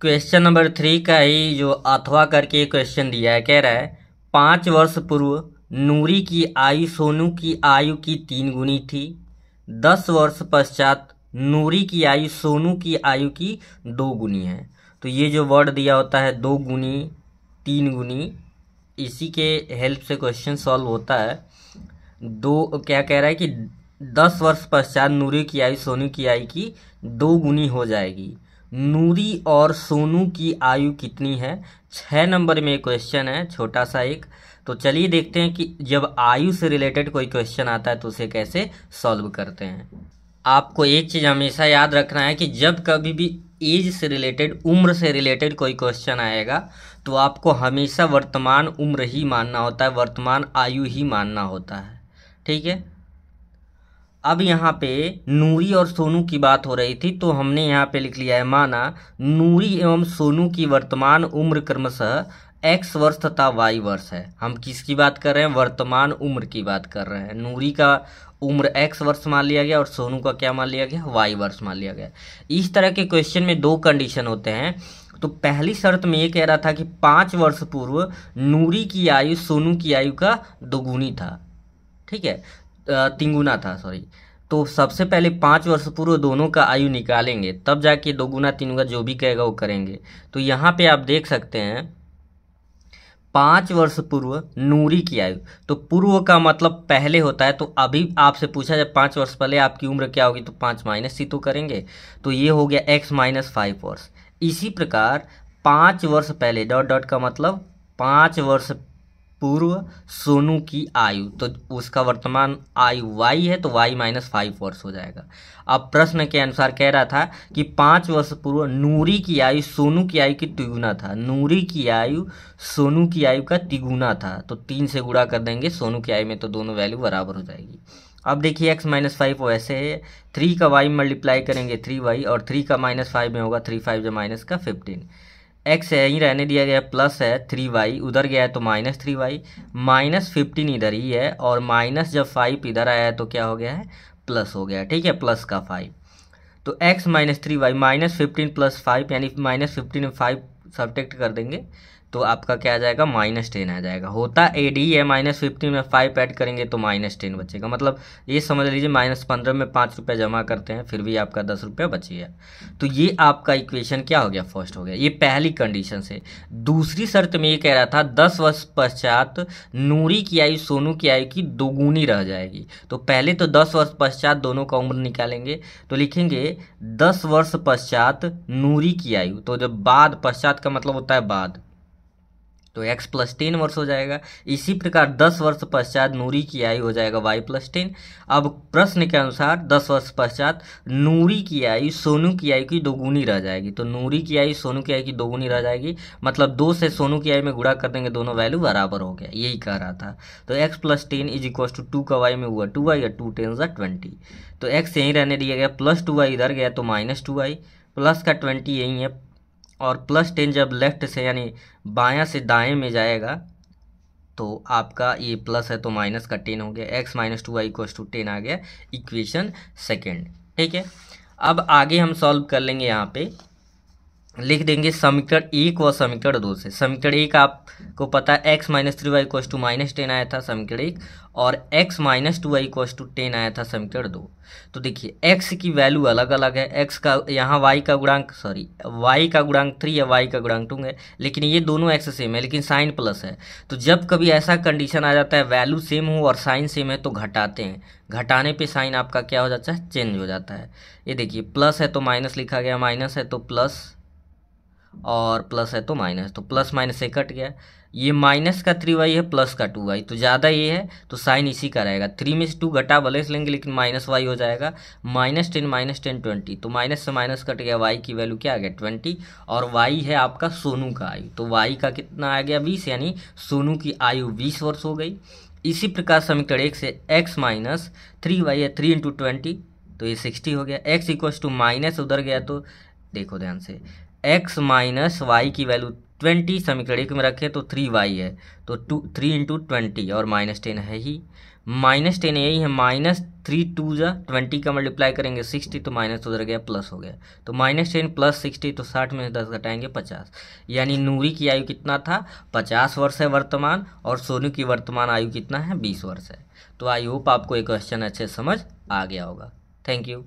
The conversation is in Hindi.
क्वेश्चन नंबर थ्री का ही जो अथवा करके क्वेश्चन दिया है कह रहा है पाँच वर्ष पूर्व नूरी की आयु सोनू की आयु की तीन गुनी थी दस वर्ष पश्चात नूरी की आयु सोनू की आयु की दो गुनी है तो ये जो वर्ड दिया होता है दो गुनी तीन गुनी इसी के हेल्प से क्वेश्चन सॉल्व होता है दो क्या कह रहा है कि दस वर्ष पश्चात नूरी की आयु सोनू की आयु की दो गुनी हो जाएगी नूरी और सोनू की आयु कितनी है छः नंबर में क्वेश्चन है छोटा सा एक तो चलिए देखते हैं कि जब आयु से रिलेटेड कोई क्वेश्चन आता है तो उसे कैसे सॉल्व करते हैं आपको एक चीज़ हमेशा याद रखना है कि जब कभी भी एज से रिलेटेड उम्र से रिलेटेड कोई क्वेश्चन आएगा तो आपको हमेशा वर्तमान उम्र ही मानना होता है वर्तमान आयु ही मानना होता है ठीक है अब यहाँ पे नूरी और सोनू की बात हो रही थी तो हमने यहाँ पे लिख लिया है माना नूरी एवं सोनू की वर्तमान उम्र क्रमशः एक्स वर्ष तथा वाई वर्ष है हम किसकी बात कर रहे हैं वर्तमान उम्र की बात कर रहे हैं नूरी का उम्र एक्स वर्ष मान लिया गया और सोनू का क्या मान लिया गया वाई वर्ष मान लिया गया इस तरह के क्वेश्चन में दो कंडीशन होते हैं तो पहली शर्त में ये कह रहा था कि पाँच वर्ष पूर्व नूरी की आयु सोनू की आयु का दोगुनी था ठीक है तीन गुना था सॉरी तो सबसे पहले पाँच वर्ष पूर्व दोनों का आयु निकालेंगे तब जाके दो गुना तीन गुना जो भी कहेगा वो करेंगे तो यहाँ पे आप देख सकते हैं पाँच वर्ष पूर्व नूरी की आयु तो पूर्व का मतलब पहले होता है तो अभी आपसे पूछा जाए पाँच वर्ष पहले आपकी उम्र क्या होगी तो पाँच माइनस ही तो करेंगे तो ये हो गया एक्स माइनस फाइव वर्ष इसी प्रकार पाँच वर्ष पहले डॉट डॉट का मतलब पाँच वर्ष पूर्व सोनू की आयु तो उसका वर्तमान आयु वाई है तो वाई माइनस फाइव वर्ष हो जाएगा अब प्रश्न के अनुसार कह रहा था कि पाँच वर्ष पूर्व नूरी की आयु सोनू की आयु की तिगुना था नूरी की आयु सोनू की आयु का तिगुना था तो तीन से गुड़ा कर देंगे सोनू की आयु में तो दोनों वैल्यू बराबर हो जाएगी अब देखिए x माइनस फाइव वैसे है थ्री का y मल्टीप्लाई करेंगे थ्री वाई और थ्री का माइनस फाइव में होगा थ्री फाइव जो माइनस का फिफ्टीन एक्स है यहीं रहने दिया गया प्लस है थ्री वाई उधर गया है तो minus three Y minus fifteen इधर ही है और माइनस जब फाइव इधर आया है तो क्या हो गया है प्लस हो गया ठीक है प्लस का फाइव तो X minus three Y minus fifteen plus five यानी माइनस फिफ्टीन फाइव सब्टेक्ट कर देंगे तो आपका क्या आ जाएगा माइनस टेन आ जाएगा होता ए डी है माइनस फिफ्टीन में फाइव ऐड करेंगे तो माइनस टेन बचेगा मतलब ये समझ लीजिए माइनस पंद्रह में पाँच रुपये जमा करते हैं फिर भी आपका दस रुपये बच गया तो ये आपका इक्वेशन क्या हो गया फर्स्ट हो गया ये पहली कंडीशन से दूसरी शर्त में ये कह रहा था दस वर्ष पश्चात नूरी की आयु सोनू की आयु की दोगुनी रह जाएगी तो पहले तो दस वर्ष पश्चात दोनों का उम्र निकालेंगे तो लिखेंगे दस वर्ष पश्चात नूरी की आयु तो जब बाद पश्चात का मतलब होता है बाद तो x प्लस टेन वर्ष हो जाएगा इसी प्रकार दस वर्ष पश्चात नूरी की आयु हो जाएगा y प्लस टेन अब प्रश्न के अनुसार दस वर्ष पश्चात नूरी की आयु सोनू की आयु की दोगुनी रह जाएगी तो नूरी की आयु सोनू की आयु की दोगुनी रह जाएगी मतलब दो से सोनू की आयु में गुड़ा कर देंगे दोनों वैल्यू बराबर हो गया यही कह रहा था तो X plus ten is equal to two का वाई में हुआ टू वाई या टू टेन या ट्वेंटी तो एक्स यहीं रहने दिया गया प्लस टू वाई इधर गया तो माइनस टू वाई प्लस का ट्वेंटी यही है और प्लस टेन जब लेफ्ट से यानी बायां से दाएं में जाएगा तो आपका ये प्लस है तो माइनस का टेन हो गया X minus two Y equals two ten आ गया इक्वेशन सेकेंड ठीक है अब आगे हम सॉल्व कर लेंगे यहाँ पे लिख देंगे समीकरण एक और समीकरण दो से समीकरण एक आपको पता है X minus three Y equals two minus ten आया था समीकरण एक और x minus two Y equals two ten आया था समीकरण दो तो देखिए x की वैल्यू अलग अलग है x का यहाँ y का गुणांक सॉरी y का गुणांक थ्री है y का गुणांक टू है लेकिन ये दोनों x सेम है लेकिन साइन प्लस है तो जब कभी ऐसा कंडीशन आ जाता है वैल्यू सेम हो और साइन सेम है तो घटाते हैं घटाने पे साइन आपका क्या हो जाता है चेंज हो जाता है ये देखिए प्लस है तो माइनस लिखा गया माइनस है तो प्लस और प्लस है तो माइनस तो प्लस माइनस से कट गया ये माइनस का थ्री वाई है प्लस का टू वाई तो ज़्यादा ये है तो साइन इसी का रहेगा थ्री में से टू घटा भले से लेंगे लेकिन माइनस वाई हो जाएगा minus ten minus ten twenty तो माइनस से माइनस कट गया वाई की वैल्यू क्या आ गया ट्वेंटी और वाई है आपका सोनू का आयु तो वाई का कितना आ गया बीस यानी सोनू की आयु बीस वर्ष हो गई इसी प्रकार समीकरण एक से एक्स माइनस थ्री वाई है थ्री इंटू ट्वेंटी तो ये सिक्सटी हो गया एक्स इक्वल्स टू माइनस उधर गया तो देखो ध्यान से एक्स माइनस वाई की वैल्यू ट्वेंटी समीकरण एक में रखें तो थ्री वाई है तो टू थ्री इंटू ट्वेंटी और माइनस टेन है ही माइनस टेन यही है माइनस थ्री टू ज़ा ट्वेंटी का मल्टीप्लाई करेंगे सिक्सटी तो माइनस उधर गया प्लस हो गया तो माइनस टेन प्लस सिक्सटी तो साठ में दस घटाएंगे पचास यानी नूरी की आयु कितना था पचास वर्ष है वर्तमान और सोनू की वर्तमान आयु कितना है बीस वर्ष है तो आई होप आपको ये क्वेश्चन अच्छे समझ आ गया होगा थैंक यू